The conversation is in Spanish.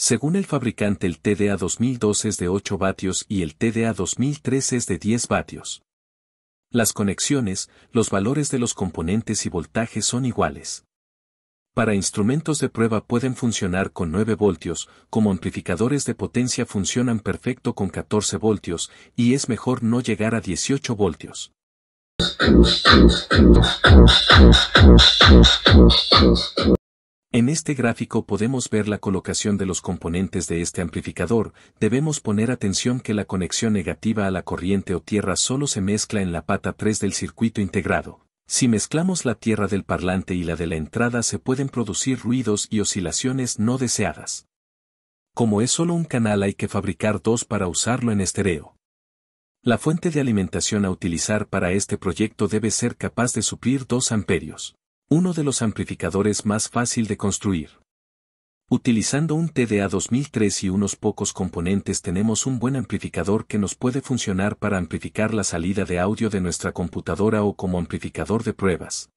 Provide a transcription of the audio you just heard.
Según el fabricante el TDA 2002 es de 8 vatios y el TDA 2003 es de 10 vatios. Las conexiones, los valores de los componentes y voltajes son iguales. Para instrumentos de prueba pueden funcionar con 9 voltios, como amplificadores de potencia funcionan perfecto con 14 voltios, y es mejor no llegar a 18 voltios. En este gráfico podemos ver la colocación de los componentes de este amplificador, debemos poner atención que la conexión negativa a la corriente o tierra solo se mezcla en la pata 3 del circuito integrado. Si mezclamos la tierra del parlante y la de la entrada se pueden producir ruidos y oscilaciones no deseadas. Como es solo un canal hay que fabricar dos para usarlo en estereo. La fuente de alimentación a utilizar para este proyecto debe ser capaz de suplir 2 amperios. Uno de los amplificadores más fácil de construir. Utilizando un TDA 2003 y unos pocos componentes tenemos un buen amplificador que nos puede funcionar para amplificar la salida de audio de nuestra computadora o como amplificador de pruebas.